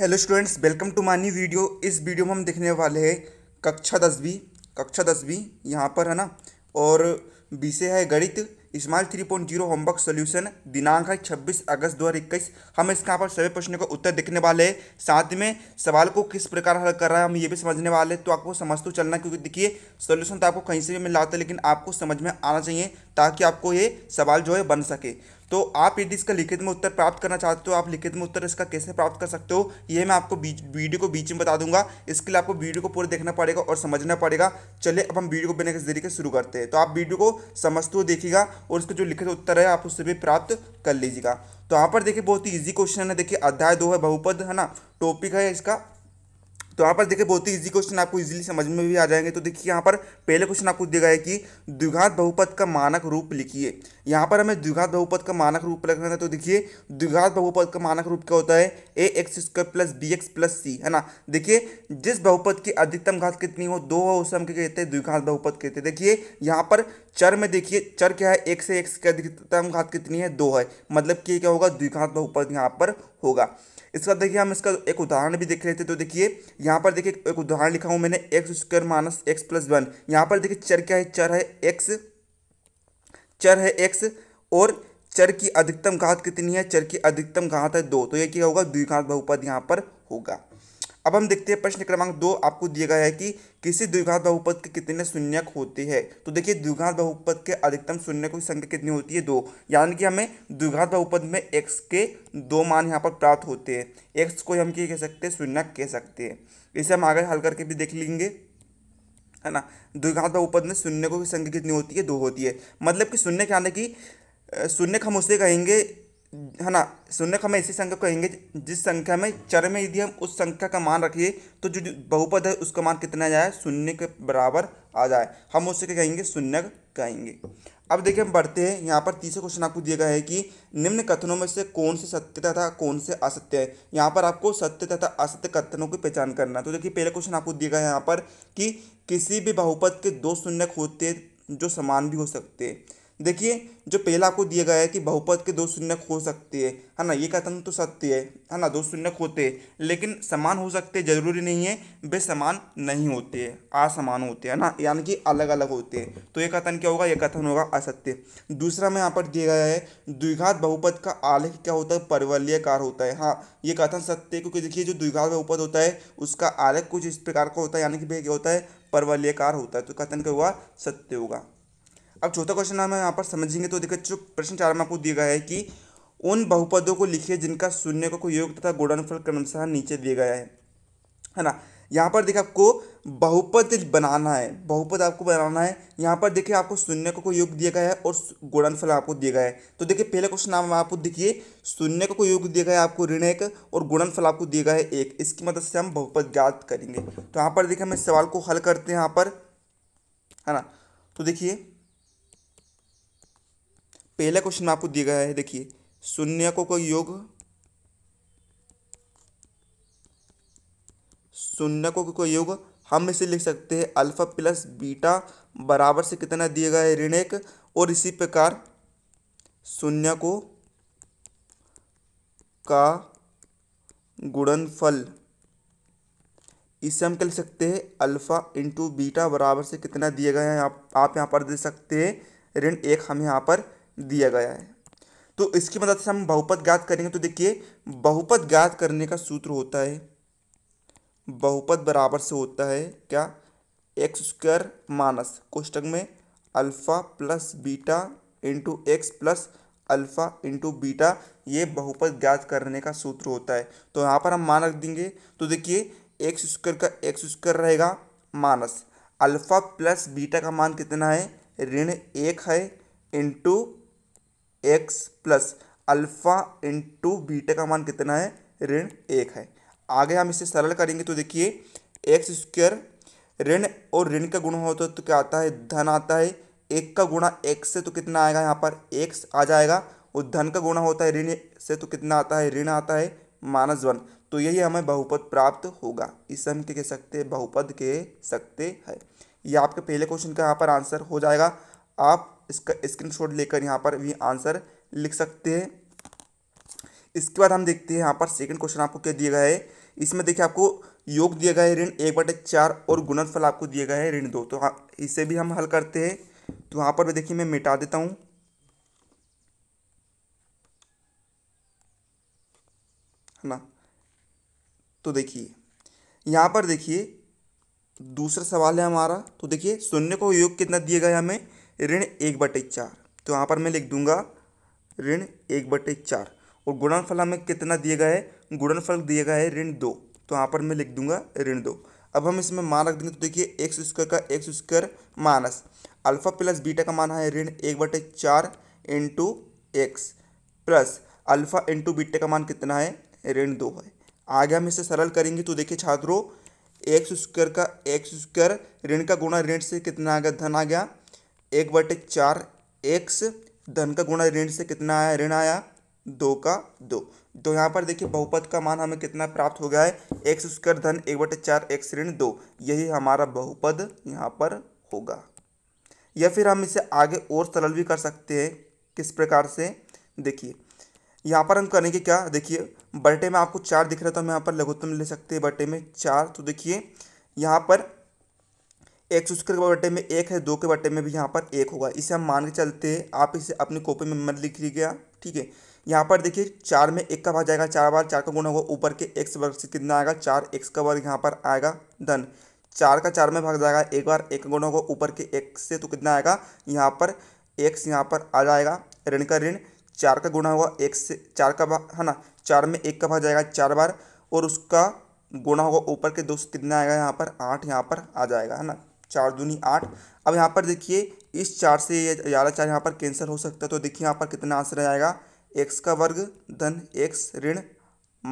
hello students welcome to new video इस video में हम देखने वाले हैं कक्षा दसवीं कक्षा दसवीं यहाँ पर है ना और विषय है गणित small three point zero homework solution दिनांक है छब्बीस अगस्त दो हज़ार इक्कीस हम इसके यहाँ पर सभी प्रश्नों का उत्तर देखने वाले हैं साथ में सवाल को किस प्रकार हल कर रहा है हम ये भी समझने वाले हैं तो आपको समझ तो चलना क्योंकि देखिए सोल्यूशन तो आपको कहीं से भी मिल रहा होता है लेकिन आपको समझ में आना चाहिए ताकि आपको ये सवाल जो है बन सके तो आप यदि इसका लिखित में उत्तर प्राप्त करना चाहते हो तो आप लिखित में उत्तर इसका कैसे प्राप्त कर सकते हो ये मैं आपको वीडियो को बीच में बता दूंगा इसके लिए आपको वीडियो को पूरा देखना पड़ेगा और समझना पड़ेगा चलिए अब हम वीडियो को बिना किसी तरीके शुरू करते हैं तो आप वीडियो को समझते हुए देखिएगा और इसका जो लिखित उत्तर है आप उससे भी प्राप्त कर लीजिएगा तो यहाँ पर देखिए बहुत ही ईजी क्वेश्चन है देखिए अध्याय दो है बहुपद है ना टॉपिक है इसका तो यहाँ पर देखिए बहुत ही इजी क्वेश्चन आपको इजीली समझ में भी आ जाएंगे तो देखिए यहाँ पर पहले क्वेश्चन आपको दिया है कि द्विघात बहुपद का मानक रूप लिखिए यहाँ पर हमें द्विघात बहुपद का मानक रूप लिखना है तो देखिए द्विघात बहुपद का मानक रूप क्या होता है A x square plus B x plus C है ना देखिए जिस बहुपद की अधिकतम घात कितनी हो दो हो उसे हम क्या कहते हैं द्विघात बहुपद कहते हैं देखिए यहाँ पर चर में देखिए चर क्या है एक से एक्स की अधिकतम घात कितनी है दो है मतलब कि क्या होगा द्विघात बहुपद यहाँ पर होगा इसका देखिए हम इसका एक उदाहरण भी देख रहे थे तो देखिए यहाँ पर देखिए एक उदाहरण लिखा हूँ मैंने x square minus x plus one यहाँ पर देखिए चर क्या है चर है एक्स चर है एक्स और चर की अधिकतम घात कितनी है चर की अधिकतम घात है दो तो ये क्या होगा द्विघात बहुपद यहाँ पर होगा अब हम देखते हैं प्रश्न क्रमांक दो आपको दिया गया है कि किसी द्विघात बहुपद के कितने शून्यक होते हैं तो देखिए द्विघात बहुपद के अधिकतम शून्यक की संख्या कितनी होती है दो यानी कि हमें द्विघात बहुपद में एक्स के दो मान यहाँ पर प्राप्त होते हैं एक्स को हम क्या कह सकते हैं शून्यक कह सकते हैं इसे हम आगे हल करके भी देख लेंगे है ना द्विघात बहुपद में शून्य को संख्या कितनी होती है दो होती है मतलब कि शून्य क्या है कि शून्य हम उसे कहेंगे है ना शून्य हम ऐसी संख्या कहेंगे जिस संख्या में चर में यदि हम उस संख्या का मान रखिए तो जो बहुपद है उसका मान कितना जाए शून्य के बराबर आ जाए हम उसे कहेंगे शून्य गाएंगे अब देखिए हम बढ़ते हैं यहाँ पर तीसरे क्वेश्चन आपको दिया गया है कि निम्न कथनों में से कौन से सत्य तथा कौन से असत्य है यहाँ पर आपको सत्य तथा असत्य कथनों की पहचान करना तो देखिए पहला क्वेश्चन आपको दिया गया है यहाँ पर कि किसी भी बहुपद के दो शून्यक होते जो समान भी हो सकते हैं देखिए जो पहला आपको दिया गया है कि बहुपद के दो शून्य हो सकते हैं है ना ये कथन तो सत्य है है ना दो शून्य होते हैं लेकिन समान हो सकते जरूरी नहीं है वे समान नहीं होते हैं असमान होते हैं ना यानी कि अलग अलग होते हैं तो ये कथन क्या होगा ये कथन होगा असत्य दूसरा में यहाँ पर दिया गया है द्विघात बहुपद का आलेख क्या होता है परवल्यकार होता है हाँ ये कथन सत्य है क्योंकि देखिए जो द्विघात बहुपद होता है उसका आलेख कुछ इस प्रकार का होता है यानी कि भैया क्या होता है परवल्यकार होता है तो कथन क्या हुआ सत्य होगा अब चौथा क्वेश्चन हम यहाँ पर समझेंगे तो देखिए जो प्रश्न चार में आपको दिया गया है कि उन बहुपदों को लिखिए जिनका शून्य को योग तथा गुणनफल क्रमशः नीचे दिया गया है है ना यहाँ पर देखिए आपको बहुपद बनाना है बहुपद आपको बनाना है यहाँ पर देखिए आपको शून्य को योग दिया गया है और गुणनफल आपको दिया गया है तो देखिए पहला क्वेश्चन नाम आपको देखिए शून्य को योग दिया गया है आपको ऋण एक और गुणनफल आपको दिया गया है एक इसकी मदद से हम बहुपद ज्ञात करेंगे तो यहाँ पर देखिए हम इस सवाल को हल करते हैं यहाँ पर है ना तो देखिए पहला क्वेश्चन आपको दिया गया है देखिए शून्य को कोई योग शून्य को कोई योग हम इसे लिख सकते हैं अल्फा प्लस बीटा बराबर से कितना दिया गया है ऋण एक और इसी प्रकार शून्य को का गुणनफल इसे हम क्या लिख सकते हैं अल्फा इंटू बीटा बराबर से कितना दिया गया है आप आप यहाँ पर दे सकते हैं ऋण एक हम यहाँ पर दिया गया है तो इसकी मदद से हम बहुपद ज्ञात करेंगे तो देखिए बहुपद ज्ञात करने का सूत्र होता है बहुपद बराबर से होता है क्या एक्स स्क्वायर माइनस कोष्टक में alpha plus beta into x plus alpha into beta ये बहुपद ज्ञात करने का सूत्र होता है तो यहाँ पर हम मान रख देंगे तो देखिए एक्स स्क्वायर का एक्स स्क्वायर रहेगा माइनस अल्फ़ा प्लस बीटा का मान कितना है ऋण एक है into x plus alpha into beta का मान कितना है ऋण एक है आगे हम इसे सरल करेंगे तो देखिए एक्स स्क्वेयर ऋण और ऋण का गुण होता तो, है तो क्या आता है धन आता है एक का गुणा एक्स से तो कितना आएगा यहाँ पर एक्स आ जाएगा और धन का गुणा होता है ऋण से तो कितना आता है ऋण आता है माइनस वन तो यही हमें बहुपद प्राप्त होगा इस हम क्या कह सकते हैं बहुपद कह सकते हैं यह आपके पहले क्वेश्चन का यहाँ पर आंसर हो जाएगा आप इसका स्क्रीनशॉट लेकर यहाँ पर भी आंसर लिख सकते हैं इसके बाद हम देखते हैं यहाँ पर सेकंड क्वेश्चन आपको क्या दिया गया है इसमें देखिए आपको योग दिया गया है ऋण एक बटे चार और गुणनफल आपको दिया गया है ऋण दो तो हाँ इसे भी हम हल करते हैं तो वहाँ पर देखिए मैं मिटा देता हूँ है ना तो देखिए यहाँ पर देखिए दूसरा सवाल है हमारा तो देखिए शून्य को योग कितना दिया गया हमें ऋण एक बटे चार तो यहाँ पर मैं लिख दूंगा ऋण एक बटे चार और गुणनफल हमें कितना दिया गया है गुणनफल दिया गया है ऋण दो तो यहाँ पर मैं लिख दूंगा ऋण दो अब हम इसमें मान रख देंगे तो देखिए एक्स स्क्वायर का x square minus alpha plus beta का मान है ऋण एक बटे चार into x plus alpha into beta का मान कितना है ऋण दो है आगे हम इसे सरल करेंगे तो देखिए छात्रों एक्स स्क्वायर का एक्स स्क्वायर ऋण का गुणा ऋण से कितना आ गया धन आ गया एक बटे चार एक्स धन का गुणा ऋण से कितना आया ऋण आया दो का दो तो यहाँ पर देखिए बहुपद का मान हमें कितना प्राप्त हो गया है एक्स स्क्वायर धन एक बटे चार एक्स ऋण दो यही हमारा बहुपद यहाँ पर होगा या फिर हम इसे आगे और सरल भी कर सकते हैं किस प्रकार से देखिए यहाँ पर हम करेंगे क्या देखिए बटे में आपको चार दिख रहा है तो हम यहाँ पर लघुत्तम ले सकते हैं बटे में चार तो देखिए यहाँ पर एक्स स्क्र के बटे में एक है दो के बटे में भी यहाँ पर एक होगा इसे हम मान के चलते हैं आप इसे अपनी कॉपी में मत लिख लीजिएगा ठीक है यहाँ पर देखिए चार में एक का भाग जाएगा चार बार चार का गुणा होगा ऊपर के एक्स वर्ग से कितना आएगा चार एक्स का वर्ग यहाँ पर आएगा धन चार का चार में भाग जाएगा एक बार एक का गुणा होगा ऊपर के एक्स से तो कितना आएगा यहाँ पर एक्स यहाँ पर आ जाएगा ऋण का ऋण चार का गुणा होगा एक से चार का भाग है ना चार में एक का भाग जाएगा चार बार और उसका गुणा होगा ऊपर के दो से कितना आएगा यहाँ पर आठ यहाँ पर आ जाएगा है ना चार दूनी आठ अब यहाँ पर देखिए इस चार से ये ग्यारह चार यहाँ पर कैंसिल हो सकता है तो देखिए यहाँ पर कितना आंसर आएगा एक्स का वर्ग धन एक्स ऋण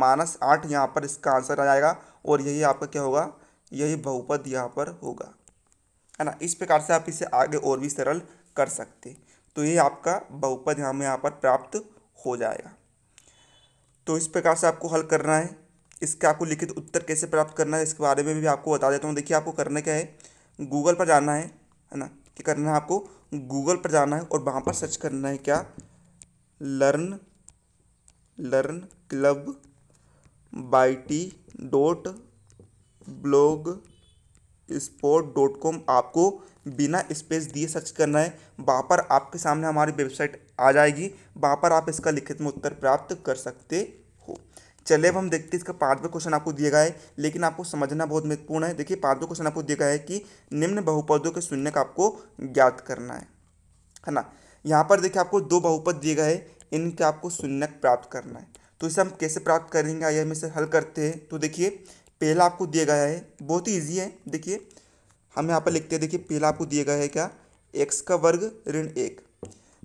माइनस आठ यहाँ पर इसका आंसर आ जाएगा और यही आपका क्या होगा यही बहुपद यहाँ पर होगा है ना इस प्रकार से आप इसे आगे और भी सरल कर सकते तो ये आपका बहुपद हमें यहाँ पर प्राप्त हो जाएगा तो इस प्रकार से आपको हल करना है इसका आपको लिखित उत्तर कैसे प्राप्त करना है इसके बारे में भी आपको बता देता हूँ देखिए आपको करना क्या है गूगल पर जाना है है ना क्या करना है आपको गूगल पर जाना है और वहाँ पर सर्च करना है क्या learn learn club T dot blog sport dot com आपको बिना स्पेस दिए सर्च करना है वहाँ पर आपके सामने हमारी वेबसाइट आ जाएगी वहाँ पर आप इसका लिखित में उत्तर प्राप्त कर सकते चले अब हम देखते हैं इसका पांचवा क्वेश्चन आपको दिया गया है लेकिन आपको समझना बहुत महत्वपूर्ण है देखिए पांचवा क्वेश्चन आपको दिया गया है कि निम्न बहुपदों के शून्य का आपको ज्ञात करना है है ना यहाँ पर देखिए आपको दो बहुपद दिए गए हैं इनके आपको शून्य प्राप्त करना है तो इसे हम कैसे प्राप्त करेंगे आइए हम इसे हल करते हैं तो देखिए पहला आपको दिया गया है बहुत ही ईजी है देखिए हम यहाँ पर लिखते हैं देखिए पहला आपको दिया गया है क्या एक्स का वर्ग ऋण एक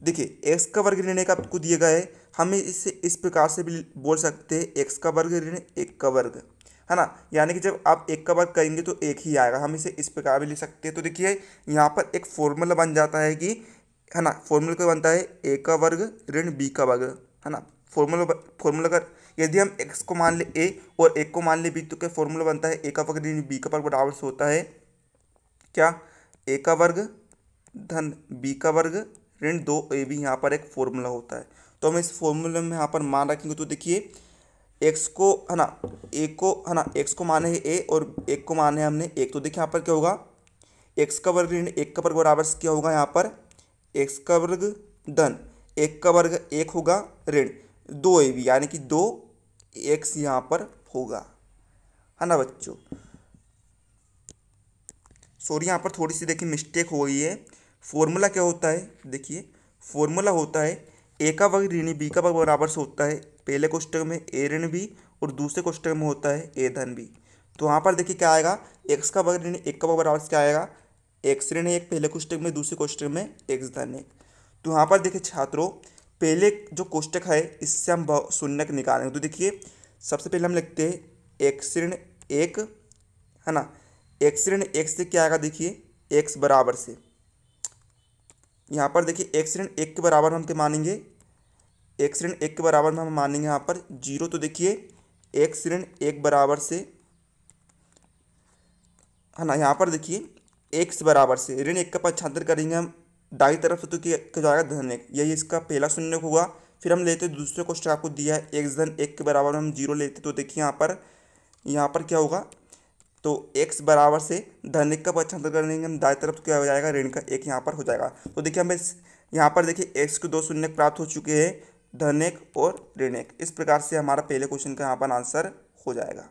देखिए एक्स का वर्ग ऋण एक आपको दिया गया है हम इसे इस प्रकार से भी बोल सकते हैं एक्स का वर्ग ऋण एक का वर्ग है ना यानी कि जब आप एक का वर्ग करेंगे तो एक ही आएगा हम इसे इस प्रकार भी ले सकते हैं तो देखिए यहाँ पर एक फॉर्मूला बन जाता है कि है ना फॉर्मूला क्या बनता है ए का वर्ग ऋण बी का वर्ग है ना फॉर्मूला फॉर्मूला कर यदि हम एक्स को मान ले ए और एक को मान ले बी तो क्या फॉर्मूला बनता है ए का वर्ग ऋण बी का वर्ग बराबर से होता है क्या ए का वर्ग धन बी का वर्ग ऋण दो ए भी यहाँ पर एक फॉर्मूला होता है तो हम इस फॉर्मूले में यहाँ पर मान रखेंगे तो देखिए एक्स को है ना एक को है ना एक्स को माने है ए और एक को माने है हमने एक तो देखिए यहाँ पर क्या होगा एक्स का वर्ग ऋण एक का वर्ग बराबर क्या होगा यहाँ पर एक्स का वर्ग धन एक का वर्ग एक होगा ऋण दो ए बी यानी कि दो एक्स यहाँ पर होगा है ना बच्चों सॉरी यहाँ पर थोड़ी सी देखिए मिस्टेक हो गई है फॉर्मूला क्या होता है देखिए फॉर्मूला होता है ए का वर्ग ऋण बी का वर्ग बराबर से होता है पहले क्वेश्चन में ए ऋण बी और दूसरे क्वेश्चन में होता है ए धन बी तो वहाँ पर देखिए क्या आएगा एक्स का वर्ग ऋण एक का वर्ग बराबर से क्या आएगा एक्स ऋण एक पहले क्वेश्चन में दूसरे क्वेश्चन में एक्स धन एक तो यहाँ पर देखिए छात्रों पहले जो कोष्टक है इससे हम शून्य निकालेंगे तो देखिए सबसे पहले हम लिखते हैं एक्स ऋण एक है ना एक्स ऋण एक से क्या आएगा देखिए एक्स बराबर से यहाँ पर देखिए एक्स ऋण एक के बराबर हम क्या मानेंगे एक्स ऋण एक के बराबर में हम मानेंगे यहाँ पर जीरो तो देखिए एक्स ऋण एक बराबर से है ना यहाँ पर देखिए एक्स बराबर से ऋण एक का पक्षांतर करेंगे हम दाई तरफ तो क्या जाएगा धन एक यही इसका पहला शून्य हुआ फिर हम लेते दूसरे क्वेश्चन आपको दिया है एक्स धन एक के बराबर हम जीरो लेते तो देखिए यहाँ पर यहाँ पर क्या होगा तो x बराबर से धन एक का पक्षांतर कर हम दाएं तरफ क्या हो जाएगा ऋण का एक यहाँ पर हो जाएगा तो देखिए हमें यहाँ पर देखिए एक्स के दो शून्य प्राप्त हो चुके हैं धन एक और ऋण एक इस प्रकार से हमारा पहले क्वेश्चन का यहाँ पर आंसर हो जाएगा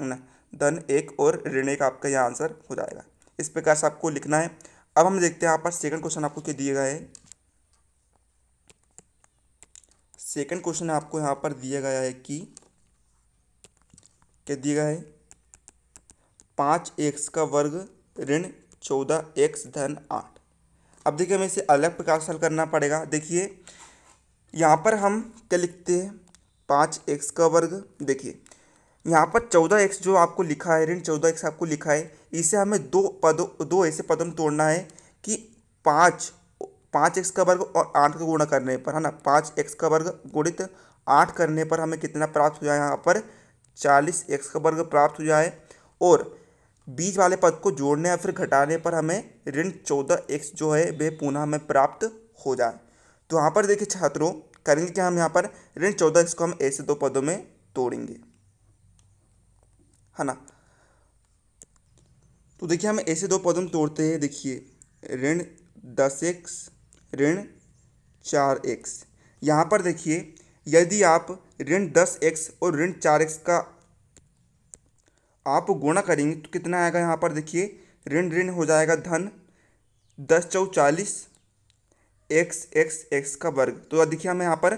ना धन एक और ऋण एक आपका यहाँ आंसर हो जाएगा इस प्रकार से आपको लिखना है अब हम देखते हैं यहाँ पर सेकंड क्वेश्चन आपको क्या दिया गया है सेकंड क्वेश्चन आपको यहाँ पर दिया गया है कि क्या दिया गया है पाँच एक्स का वर्ग ऋण चौदह एक्स धन आठ अब देखिए हमें इसे अलग प्रकार से हल करना पड़ेगा देखिए यहाँ पर हम क्या लिखते हैं पाँच एक्स का वर्ग देखिए यहाँ पर चौदह एक्स जो आपको लिखा है ऋण चौदह एक्स आपको लिखा है इसे हमें दो पदों दो ऐसे पदों में तोड़ना है कि पाँच पाँच एक्स का वर्ग और आठ का गुणा करने पर है ना पाँच एक्स का वर्ग गुणित आठ करने पर हमें कितना प्राप्त हो जाए यहाँ पर चालीस एक्स का वर्ग प्राप्त हो जाए और बीच वाले पद को जोड़ने या फिर घटाने पर हमें ऋण चौदह एक्स जो है वह पुनः हमें प्राप्त हो जाए तो यहाँ पर देखिए छात्रों करेंगे कि हम यहाँ पर ऋण चौदह एक्स को हम ऐसे दो पदों में तोड़ेंगे है ना तो देखिए हम ऐसे दो पदों में तोड़ते हैं देखिए ऋण दस एक्स ऋण चार एक्स यहाँ पर देखिए यदि आप ऋण दस एक्स और ऋण चार एक्स का आप गुणा करेंगे तो कितना आएगा यहाँ पर देखिए ऋण ऋण हो जाएगा धन दस चौ चालीस एक्स एक्स एक्स का वर्ग तो देखिए हमें यहाँ पर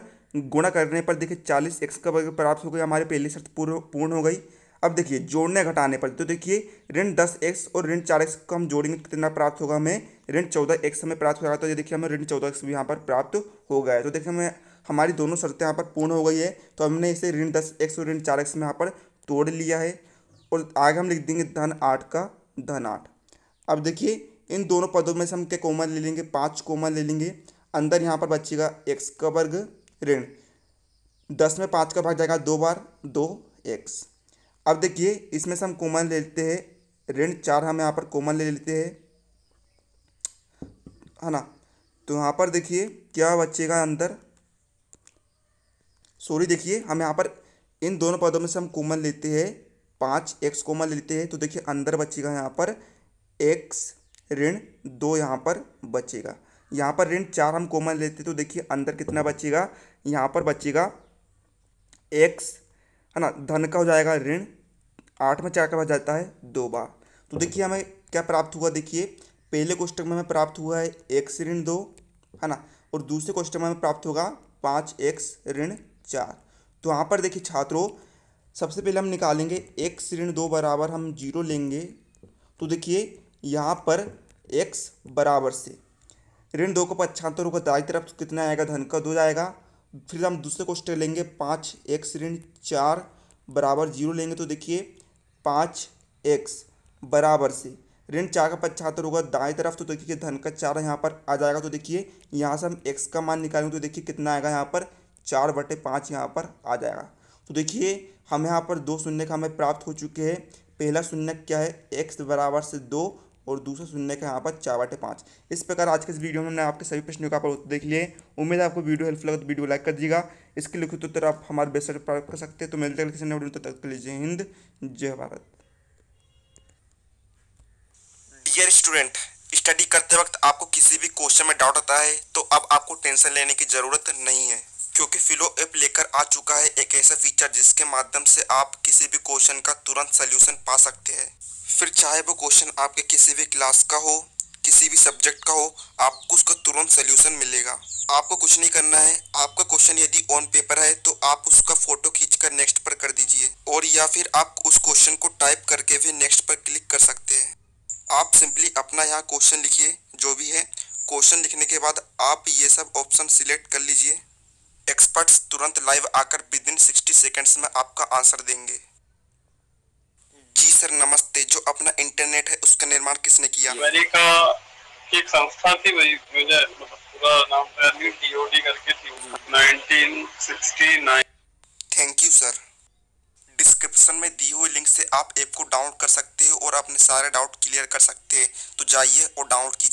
गुणा करने पर देखिए चालीस एक्स का वर्ग प्राप्त हो गया हमारी पहली शर्त पूर्ण पूर्ण हो गई अब देखिए जोड़ने घटाने पर तो देखिए ऋण दस एक्स और ऋण चार एक्स को हम जोड़ेंगे तो कितना प्राप्त होगा हमें ऋण चौदह एक्स हमें प्राप्त हो रहा था तो ये देखिए हमें ऋण चौदह एक्स भी यहाँ पर प्राप्त हो गया है तो देखिए हमें हमारी दोनों शर्तें यहाँ पर पूर्ण हो गई है तो हमने इसे ऋण दस एक्स और ऋण चार एक्स में यहाँ पर तोड़ लिया है और आगे हम लिख देंगे धन आठ का धन आठ अब देखिए इन दोनों पदों में से हम क्या कोमा ले लेंगे पाँच कोमा ले लेंगे अंदर यहाँ पर बचेगा एक्स का वर्ग ऋण दस में पाँच का भाग जाएगा दो बार दो एक्स अब देखिए इसमें से हम कोमन ले लेते हैं ऋण चार हम यहाँ पर कोमन ले लेते हैं है ना तो यहाँ पर देखिए क्या बचेगा अंदर सॉरी देखिए हम यहाँ पर इन दोनों पदों में से हम कोमन लेते हैं पाँच एक्स कोमा ले लेते हैं तो देखिए अंदर बचेगा यहाँ पर एक्स ऋण दो यहाँ पर बचेगा यहाँ पर ऋण चार हम कोमा लेते तो देखिए अंदर कितना बचेगा यहाँ पर बचेगा एक्स है ना धन का हो जाएगा ऋण आठ में चार का बच जाता है दो बार तो देखिए हमें क्या प्राप्त हुआ देखिए पहले क्वेश्चन में हमें प्राप्त हुआ है एक्स ऋण दो है ना और दूसरे क्वेश्चन में हमें प्राप्त होगा पाँच एक्स ऋण चार तो यहाँ पर देखिए छात्रों सबसे पहले हम निकालेंगे एक्स ऋण दो बराबर हम जीरो लेंगे तो देखिए यहाँ पर एक्स बराबर से ऋण दो को पच्छांतर होगा दाई तरफ तो कितना आएगा धन का दो जाएगा फिर हम दूसरे क्वेश्चन लेंगे पाँच एक्स ऋण चार बराबर जीरो लेंगे तो देखिए पाँच एक्स बराबर से ऋण चार का पचहत्तर होगा दाएं तरफ तो देखिए धन का चार यहाँ पर आ जाएगा तो देखिए यहाँ से हम एक्स का मान निकालेंगे तो देखिए कितना आएगा यहाँ पर चार बटे पाँच यहाँ पर आ जाएगा तो देखिए हम यहाँ पर दो शून्य का हमें प्राप्त हो चुके हैं पहला शून्य क्या है एक्स बराबर से दो और दूसरा शून्य का यहाँ पर चार बटे पाँच इस प्रकार आज के इस वीडियो में हमने आपके सभी प्रश्नों का उत्तर देख लिए उम्मीद है आपको वीडियो हेल्पफुल लगा तो वीडियो लाइक कर दीजिएगा इसके लिखित उत्तर आप हमारे वेबसाइट प्राप्त कर सकते हैं तो मिलते हैं किसी ने तक लीजिए जय हिंद जय भारत डियर स्टूडेंट स्टडी करते वक्त आपको किसी भी क्वेश्चन में डाउट आता है तो अब आपको टेंशन लेने की ज़रूरत नहीं है क्योंकि फिलो ऐप लेकर आ चुका है एक ऐसा फीचर जिसके माध्यम से आप किसी भी क्वेश्चन का तुरंत सल्यूशन पा सकते हैं फिर चाहे वो क्वेश्चन आपके किसी भी क्लास का हो किसी भी सब्जेक्ट का हो आपको उसका तुरंत सोल्यूशन मिलेगा आपको कुछ नहीं करना है आपका क्वेश्चन यदि ऑन पेपर है तो आप उसका फोटो खींचकर नेक्स्ट पर कर दीजिए और या फिर आप उस क्वेश्चन को टाइप करके भी नेक्स्ट पर क्लिक कर सकते हैं आप सिंपली अपना यहाँ क्वेश्चन लिखिए जो भी है क्वेश्चन लिखने के बाद आप ये सब ऑप्शन सिलेक्ट कर लीजिए एक्सपर्ट्स तुरंत लाइव आकर विद इन सिक्सटी सेकेंड्स में आपका आंसर देंगे जी सर नमस्ते जो अपना इंटरनेट है उसका निर्माण किसने किया अमेरिका की एक संस्था थी मुझे नाम डीओडी करके थी 1969 थैंक यू सर डिस्क्रिप्शन में दी हुई लिंक से आप ऐप को डाउनलोड कर सकते हो और अपने सारे डाउट क्लियर कर सकते हैं तो जाइए और डाउनलोड कीजिए